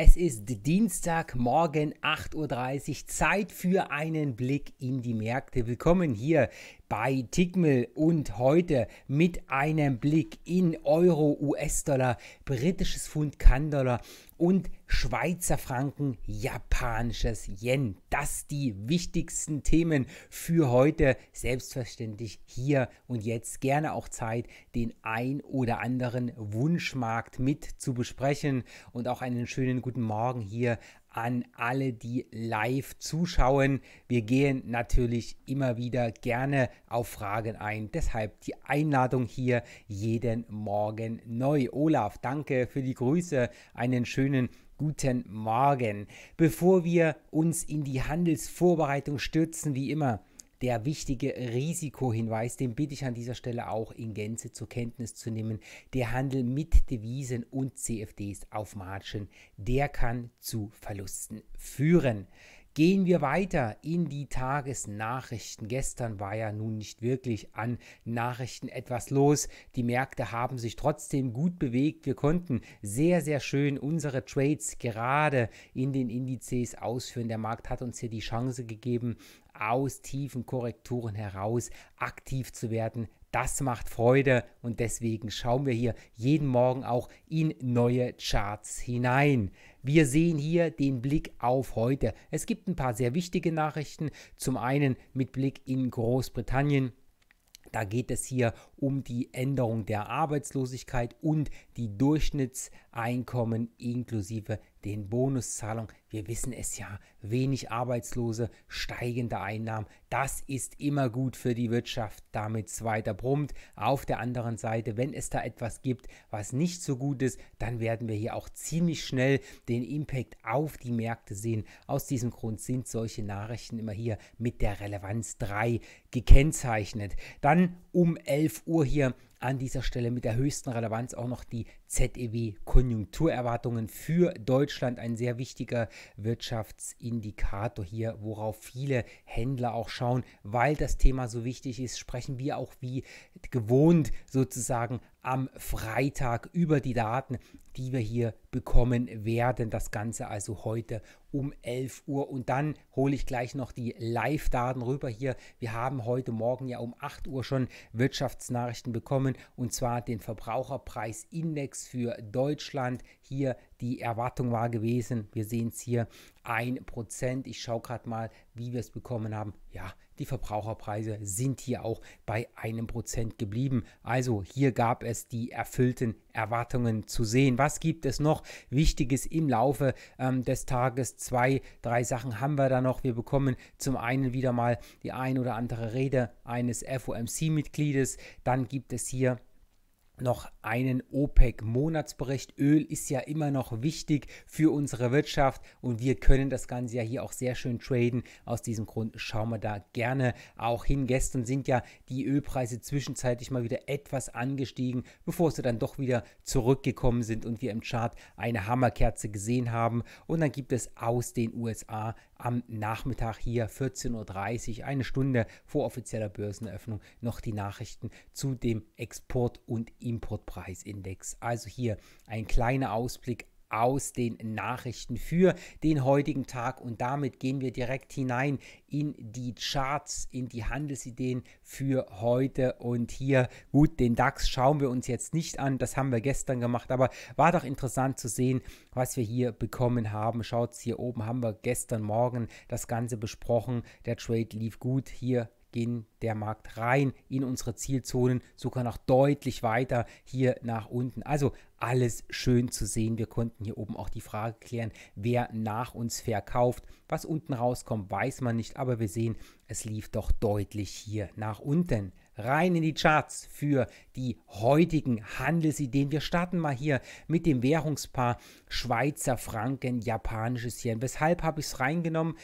Es ist Dienstagmorgen 8.30 Uhr, Zeit für einen Blick in die Märkte. Willkommen hier bei Tickmill und heute mit einem Blick in Euro, US-Dollar, britisches Pfund, Kandollar und Schweizer Franken, japanisches Yen. Das die wichtigsten Themen für heute. Selbstverständlich hier und jetzt gerne auch Zeit, den ein oder anderen Wunschmarkt mit zu besprechen und auch einen schönen guten Morgen hier an alle, die live zuschauen. Wir gehen natürlich immer wieder gerne auf Fragen ein. Deshalb die Einladung hier jeden Morgen neu. Olaf, danke für die Grüße. Einen schönen guten Morgen. Bevor wir uns in die Handelsvorbereitung stürzen, wie immer, der wichtige Risikohinweis, den bitte ich an dieser Stelle auch in Gänze zur Kenntnis zu nehmen. Der Handel mit Devisen und CFDs auf Margen, der kann zu Verlusten führen. Gehen wir weiter in die Tagesnachrichten. Gestern war ja nun nicht wirklich an Nachrichten etwas los. Die Märkte haben sich trotzdem gut bewegt. Wir konnten sehr, sehr schön unsere Trades gerade in den Indizes ausführen. Der Markt hat uns hier die Chance gegeben, aus tiefen Korrekturen heraus aktiv zu werden. Das macht Freude und deswegen schauen wir hier jeden Morgen auch in neue Charts hinein. Wir sehen hier den Blick auf heute. Es gibt ein paar sehr wichtige Nachrichten. Zum einen mit Blick in Großbritannien. Da geht es hier um die Änderung der Arbeitslosigkeit und die Durchschnittseinkommen inklusive den Bonuszahlungen wir wissen es ja, wenig Arbeitslose, steigende Einnahmen, das ist immer gut für die Wirtschaft, damit es weiter brummt. Auf der anderen Seite, wenn es da etwas gibt, was nicht so gut ist, dann werden wir hier auch ziemlich schnell den Impact auf die Märkte sehen. Aus diesem Grund sind solche Nachrichten immer hier mit der Relevanz 3 gekennzeichnet. Dann um 11 Uhr hier an dieser Stelle mit der höchsten Relevanz auch noch die ZEW Konjunkturerwartungen für Deutschland ein sehr wichtiger Wirtschaftsindikator hier, worauf viele Händler auch schauen, weil das Thema so wichtig ist, sprechen wir auch wie gewohnt sozusagen am Freitag über die Daten, die wir hier bekommen werden. Das Ganze also heute um 11 Uhr. Und dann hole ich gleich noch die Live-Daten rüber hier. Wir haben heute Morgen ja um 8 Uhr schon Wirtschaftsnachrichten bekommen und zwar den Verbraucherpreisindex für Deutschland. Hier die Erwartung war gewesen, wir sehen es hier, 1%. Ich schaue gerade mal, wie wir es bekommen haben. Ja, die Verbraucherpreise sind hier auch bei einem Prozent geblieben. Also hier gab es die erfüllten Erwartungen zu sehen. Was gibt es noch Wichtiges im Laufe ähm, des Tages? Zwei, drei Sachen haben wir da noch. Wir bekommen zum einen wieder mal die ein oder andere Rede eines FOMC-Mitgliedes. Dann gibt es hier noch einen OPEC-Monatsbericht. Öl ist ja immer noch wichtig für unsere Wirtschaft und wir können das Ganze ja hier auch sehr schön traden. Aus diesem Grund schauen wir da gerne auch hin. Gestern sind ja die Ölpreise zwischenzeitlich mal wieder etwas angestiegen, bevor sie dann doch wieder zurückgekommen sind und wir im Chart eine Hammerkerze gesehen haben. Und dann gibt es aus den USA am Nachmittag hier 14.30 Uhr, eine Stunde vor offizieller Börseneröffnung, noch die Nachrichten zu dem Export- und Importpreisindex. Also hier ein kleiner Ausblick aus den Nachrichten für den heutigen Tag. Und damit gehen wir direkt hinein in die Charts, in die Handelsideen für heute. Und hier, gut, den DAX schauen wir uns jetzt nicht an. Das haben wir gestern gemacht. Aber war doch interessant zu sehen, was wir hier bekommen haben. Schaut hier oben haben wir gestern Morgen das Ganze besprochen. Der Trade lief gut. Hier in der Markt rein, in unsere Zielzonen, sogar noch deutlich weiter hier nach unten. Also alles schön zu sehen. Wir konnten hier oben auch die Frage klären, wer nach uns verkauft. Was unten rauskommt, weiß man nicht, aber wir sehen, es lief doch deutlich hier nach unten rein in die Charts für die heutigen Handelsideen. Wir starten mal hier mit dem Währungspaar Schweizer Franken, japanisches Yen. Weshalb habe ich es reingenommen?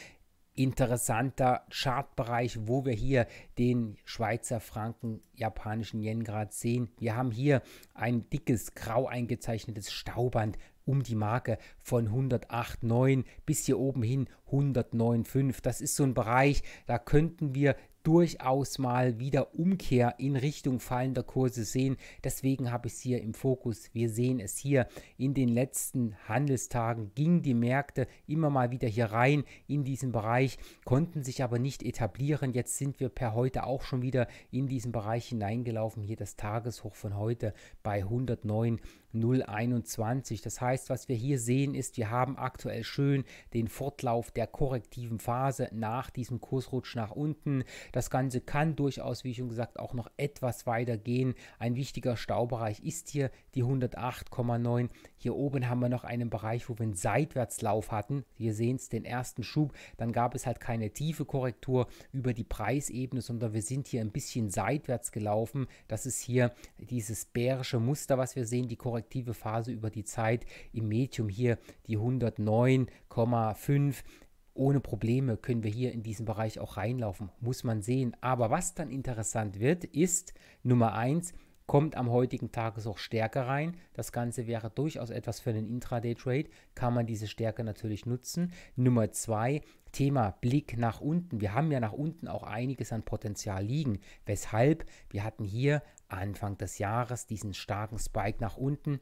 interessanter Chartbereich, wo wir hier den Schweizer Franken, japanischen Yen Grad sehen. Wir haben hier ein dickes, grau eingezeichnetes Stauband um die Marke von 108,9 bis hier oben hin 109,5. Das ist so ein Bereich, da könnten wir durchaus mal wieder Umkehr in Richtung fallender Kurse sehen. Deswegen habe ich es hier im Fokus. Wir sehen es hier. In den letzten Handelstagen gingen die Märkte immer mal wieder hier rein in diesen Bereich, konnten sich aber nicht etablieren. Jetzt sind wir per heute auch schon wieder in diesen Bereich hineingelaufen. Hier das Tageshoch von heute bei 109. 0,21. Das heißt, was wir hier sehen, ist, wir haben aktuell schön den Fortlauf der korrektiven Phase nach diesem Kursrutsch nach unten. Das Ganze kann durchaus, wie schon gesagt, auch noch etwas weiter gehen. Ein wichtiger Staubereich ist hier die 108,9. Hier oben haben wir noch einen Bereich, wo wir einen Seitwärtslauf hatten. Wir sehen es, den ersten Schub. Dann gab es halt keine tiefe Korrektur über die Preisebene, sondern wir sind hier ein bisschen seitwärts gelaufen. Das ist hier dieses bärische Muster, was wir sehen, die Korrektur attraktive Phase über die Zeit im Medium hier die 109,5 ohne Probleme können wir hier in diesen Bereich auch reinlaufen, muss man sehen. Aber was dann interessant wird, ist Nummer 1, kommt am heutigen Tageshoch stärker rein. Das Ganze wäre durchaus etwas für einen Intraday-Trade, kann man diese Stärke natürlich nutzen. Nummer 2, Thema Blick nach unten. Wir haben ja nach unten auch einiges an Potenzial liegen, weshalb wir hatten hier Anfang des Jahres diesen starken Spike nach unten.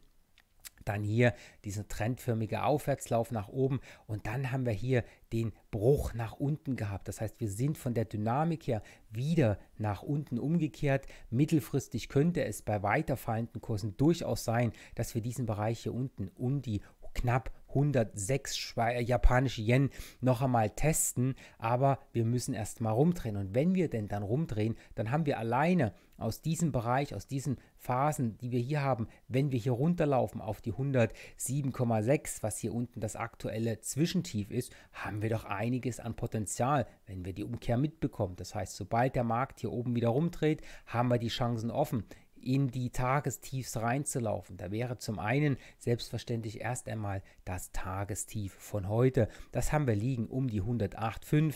Dann hier dieser trendförmige Aufwärtslauf nach oben und dann haben wir hier den Bruch nach unten gehabt. Das heißt, wir sind von der Dynamik her wieder nach unten umgekehrt. Mittelfristig könnte es bei weiterfallenden Kursen durchaus sein, dass wir diesen Bereich hier unten um die knapp 106 äh, japanische Yen noch einmal testen, aber wir müssen erst mal rumdrehen. Und wenn wir denn dann rumdrehen, dann haben wir alleine aus diesem Bereich, aus diesen Phasen, die wir hier haben, wenn wir hier runterlaufen auf die 107,6, was hier unten das aktuelle Zwischentief ist, haben wir doch einiges an Potenzial, wenn wir die Umkehr mitbekommen. Das heißt, sobald der Markt hier oben wieder rumdreht, haben wir die Chancen offen in die Tagestiefs reinzulaufen. Da wäre zum einen selbstverständlich erst einmal das Tagestief von heute. Das haben wir liegen um die 108,5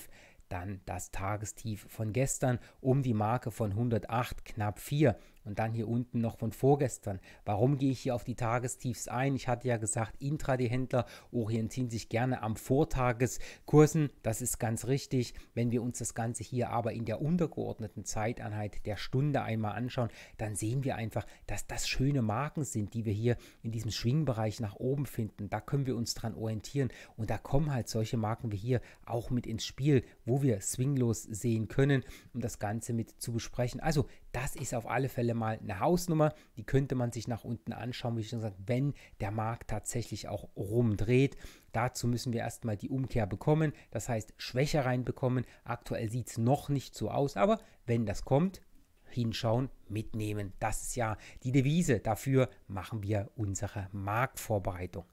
dann das Tagestief von gestern um die Marke von 108 knapp 4. Und dann hier unten noch von vorgestern. Warum gehe ich hier auf die Tagestiefs ein? Ich hatte ja gesagt, Intraday-Händler orientieren sich gerne am Vortageskursen. Das ist ganz richtig. Wenn wir uns das Ganze hier aber in der untergeordneten Zeiteinheit der Stunde einmal anschauen, dann sehen wir einfach, dass das schöne Marken sind, die wir hier in diesem Schwingbereich nach oben finden. Da können wir uns dran orientieren. Und da kommen halt solche Marken wie hier auch mit ins Spiel, wo wir swinglos sehen können, um das Ganze mit zu besprechen. Also das ist auf alle Fälle mal eine Hausnummer. Die könnte man sich nach unten anschauen, wie ich schon gesagt wenn der Markt tatsächlich auch rumdreht. Dazu müssen wir erstmal die Umkehr bekommen, das heißt Schwäche reinbekommen. Aktuell sieht es noch nicht so aus, aber wenn das kommt, hinschauen, mitnehmen. Das ist ja die Devise. Dafür machen wir unsere Marktvorbereitung.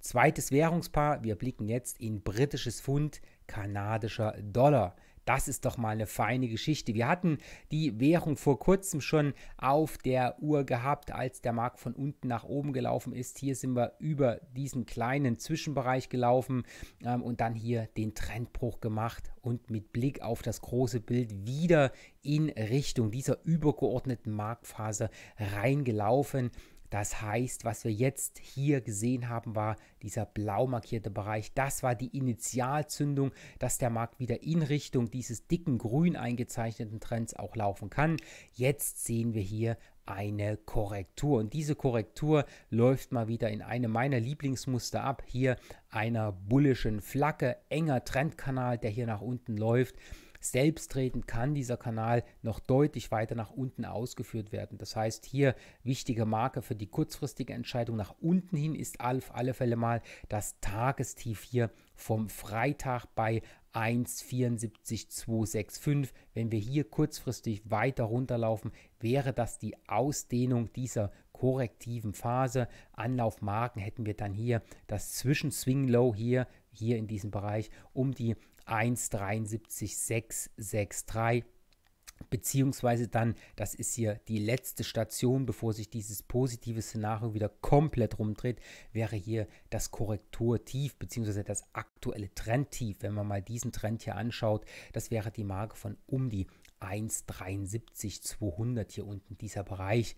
Zweites Währungspaar, wir blicken jetzt in britisches Pfund, kanadischer Dollar. Das ist doch mal eine feine Geschichte. Wir hatten die Währung vor kurzem schon auf der Uhr gehabt, als der Markt von unten nach oben gelaufen ist. Hier sind wir über diesen kleinen Zwischenbereich gelaufen ähm, und dann hier den Trendbruch gemacht und mit Blick auf das große Bild wieder in Richtung dieser übergeordneten Marktphase reingelaufen. Das heißt, was wir jetzt hier gesehen haben, war dieser blau markierte Bereich. Das war die Initialzündung, dass der Markt wieder in Richtung dieses dicken grün eingezeichneten Trends auch laufen kann. Jetzt sehen wir hier eine Korrektur. Und diese Korrektur läuft mal wieder in einem meiner Lieblingsmuster ab. Hier einer bullischen Flagge, enger Trendkanal, der hier nach unten läuft. Selbstredend kann dieser Kanal noch deutlich weiter nach unten ausgeführt werden. Das heißt, hier wichtige Marke für die kurzfristige Entscheidung nach unten hin ist auf alle Fälle mal das Tagestief hier vom Freitag bei 1,74265. Wenn wir hier kurzfristig weiter runterlaufen, wäre das die Ausdehnung dieser korrektiven Phase. Anlaufmarken hätten wir dann hier das zwischenswing low hier, hier in diesem Bereich um die 1,73663. beziehungsweise dann, das ist hier die letzte Station, bevor sich dieses positive Szenario wieder komplett rumdreht, wäre hier das Korrekturtief, beziehungsweise das aktuelle Trendtief. Wenn man mal diesen Trend hier anschaut, das wäre die Marke von um die 1,73,200 hier unten, dieser Bereich.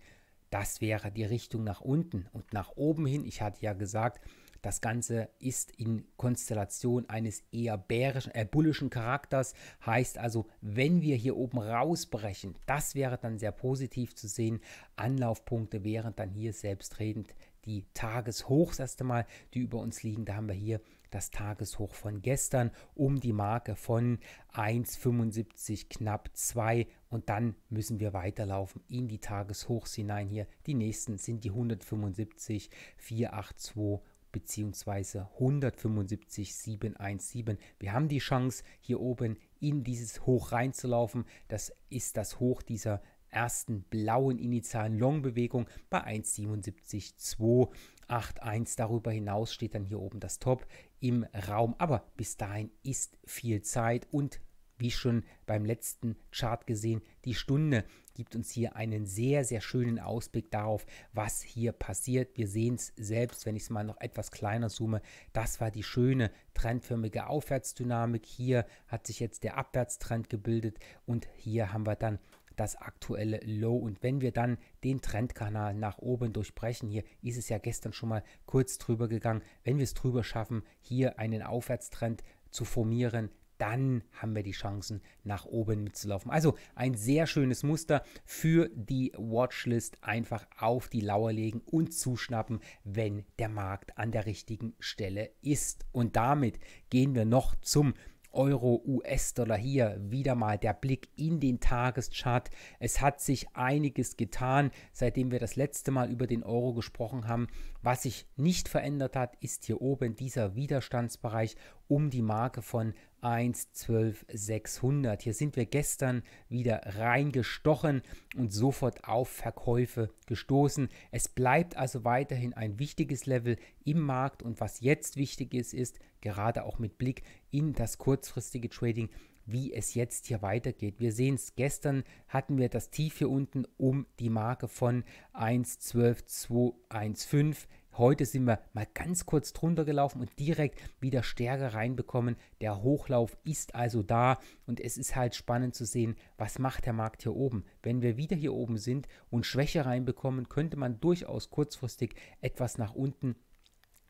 Das wäre die Richtung nach unten und nach oben hin. Ich hatte ja gesagt, das Ganze ist in Konstellation eines eher bärischen, äh, bullischen Charakters. Heißt also, wenn wir hier oben rausbrechen, das wäre dann sehr positiv zu sehen. Anlaufpunkte wären dann hier selbstredend die Tageshochs erst einmal, die über uns liegen. Da haben wir hier das Tageshoch von gestern um die Marke von 1,75 knapp 2 und dann müssen wir weiterlaufen in die Tageshochs hinein hier. Die nächsten sind die 175, 482 beziehungsweise 175,717. Wir haben die Chance, hier oben in dieses Hoch reinzulaufen. Das ist das Hoch dieser ersten blauen initialen Long-Bewegung bei 1,77,281. Darüber hinaus steht dann hier oben das Top im Raum. Aber bis dahin ist viel Zeit und wie schon beim letzten Chart gesehen, die Stunde gibt uns hier einen sehr, sehr schönen Ausblick darauf, was hier passiert. Wir sehen es selbst, wenn ich es mal noch etwas kleiner zoome. Das war die schöne trendförmige Aufwärtsdynamik. Hier hat sich jetzt der Abwärtstrend gebildet und hier haben wir dann das aktuelle Low. Und wenn wir dann den Trendkanal nach oben durchbrechen, hier ist es ja gestern schon mal kurz drüber gegangen, wenn wir es drüber schaffen, hier einen Aufwärtstrend zu formieren, dann haben wir die Chancen, nach oben mitzulaufen. Also ein sehr schönes Muster für die Watchlist. Einfach auf die Lauer legen und zuschnappen, wenn der Markt an der richtigen Stelle ist. Und damit gehen wir noch zum Euro, US-Dollar hier wieder mal der Blick in den Tageschart. Es hat sich einiges getan, seitdem wir das letzte Mal über den Euro gesprochen haben. Was sich nicht verändert hat, ist hier oben dieser Widerstandsbereich um die Marke von 1.12.600. Hier sind wir gestern wieder reingestochen und sofort auf Verkäufe gestoßen. Es bleibt also weiterhin ein wichtiges Level im Markt und was jetzt wichtig ist, ist gerade auch mit Blick in das kurzfristige Trading, wie es jetzt hier weitergeht. Wir sehen es, gestern hatten wir das Tief hier unten um die Marke von 1.12.215. Heute sind wir mal ganz kurz drunter gelaufen und direkt wieder Stärke reinbekommen. Der Hochlauf ist also da und es ist halt spannend zu sehen, was macht der Markt hier oben. Wenn wir wieder hier oben sind und Schwäche reinbekommen, könnte man durchaus kurzfristig etwas nach unten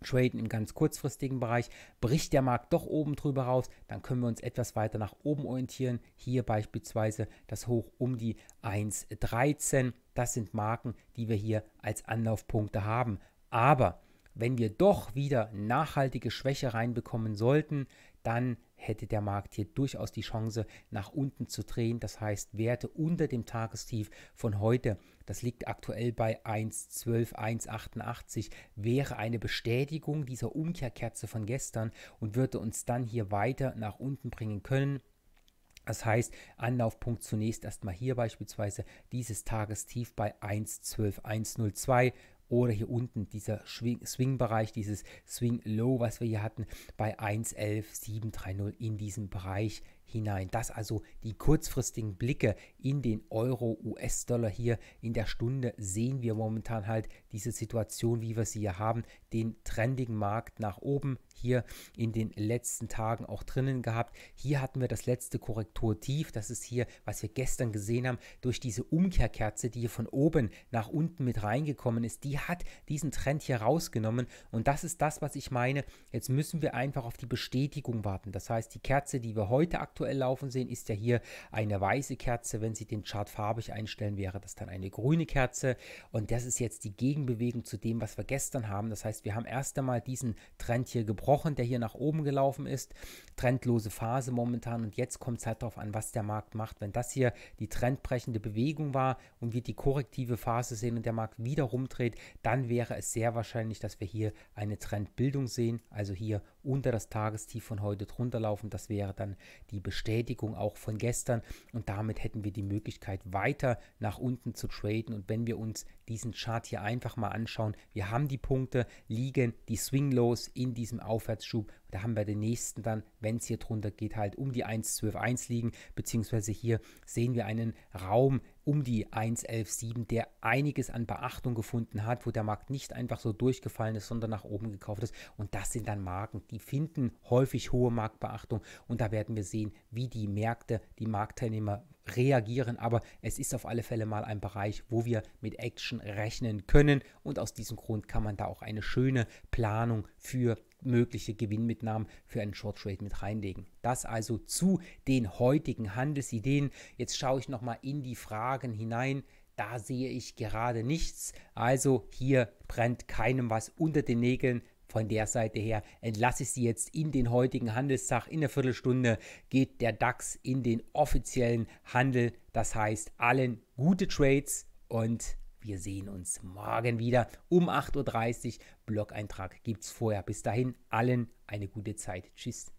traden im ganz kurzfristigen Bereich. Bricht der Markt doch oben drüber raus, dann können wir uns etwas weiter nach oben orientieren. Hier beispielsweise das Hoch um die 1,13. Das sind Marken, die wir hier als Anlaufpunkte haben. Aber wenn wir doch wieder nachhaltige Schwäche reinbekommen sollten, dann hätte der Markt hier durchaus die Chance, nach unten zu drehen. Das heißt, Werte unter dem Tagestief von heute, das liegt aktuell bei 1,12, 1,88, wäre eine Bestätigung dieser Umkehrkerze von gestern und würde uns dann hier weiter nach unten bringen können. Das heißt, Anlaufpunkt zunächst erstmal hier beispielsweise dieses Tagestief bei 1,12, 1,02 oder hier unten dieser Swing-Bereich, dieses Swing-Low, was wir hier hatten, bei 1.11.730 in diesen Bereich hinein. Das also die kurzfristigen Blicke in den Euro, US-Dollar hier in der Stunde sehen wir momentan halt diese Situation, wie wir sie hier haben, den trendigen Markt nach oben, hier in den letzten Tagen auch drinnen gehabt. Hier hatten wir das letzte Korrekturtief. Das ist hier, was wir gestern gesehen haben, durch diese Umkehrkerze, die hier von oben nach unten mit reingekommen ist. Die hat diesen Trend hier rausgenommen. Und das ist das, was ich meine. Jetzt müssen wir einfach auf die Bestätigung warten. Das heißt, die Kerze, die wir heute aktuell laufen sehen, ist ja hier eine weiße Kerze. Wenn Sie den Chart farbig einstellen, wäre das dann eine grüne Kerze. Und das ist jetzt die Gegenbewegung zu dem, was wir gestern haben. Das heißt, wir haben erst einmal diesen Trend hier gebrochen gebrochen, der hier nach oben gelaufen ist. Trendlose Phase momentan und jetzt kommt es halt darauf an, was der Markt macht. Wenn das hier die trendbrechende Bewegung war und wir die korrektive Phase sehen und der Markt wieder rumdreht, dann wäre es sehr wahrscheinlich, dass wir hier eine Trendbildung sehen, also hier unter das Tagestief von heute drunter laufen. Das wäre dann die Bestätigung auch von gestern und damit hätten wir die Möglichkeit weiter nach unten zu traden und wenn wir uns diesen Chart hier einfach mal anschauen. Wir haben die Punkte, liegen die Swing-Lows in diesem Aufwärtsschub. Da haben wir den nächsten dann, wenn es hier drunter geht, halt um die 1.12.1 liegen, beziehungsweise hier sehen wir einen Raum um die 1.11.7, der einiges an Beachtung gefunden hat, wo der Markt nicht einfach so durchgefallen ist, sondern nach oben gekauft ist. Und das sind dann Marken, die finden häufig hohe Marktbeachtung. Und da werden wir sehen, wie die Märkte, die Marktteilnehmer reagieren, aber es ist auf alle Fälle mal ein Bereich, wo wir mit Action rechnen können und aus diesem Grund kann man da auch eine schöne Planung für mögliche Gewinnmitnahmen für einen Short Trade mit reinlegen. Das also zu den heutigen Handelsideen. Jetzt schaue ich noch mal in die Fragen hinein. Da sehe ich gerade nichts. Also hier brennt keinem was unter den Nägeln. Von der Seite her entlasse ich Sie jetzt in den heutigen Handelstag. In der Viertelstunde geht der DAX in den offiziellen Handel. Das heißt, allen gute Trades und wir sehen uns morgen wieder um 8.30 Uhr. Blog-Eintrag gibt es vorher. Bis dahin, allen eine gute Zeit. Tschüss.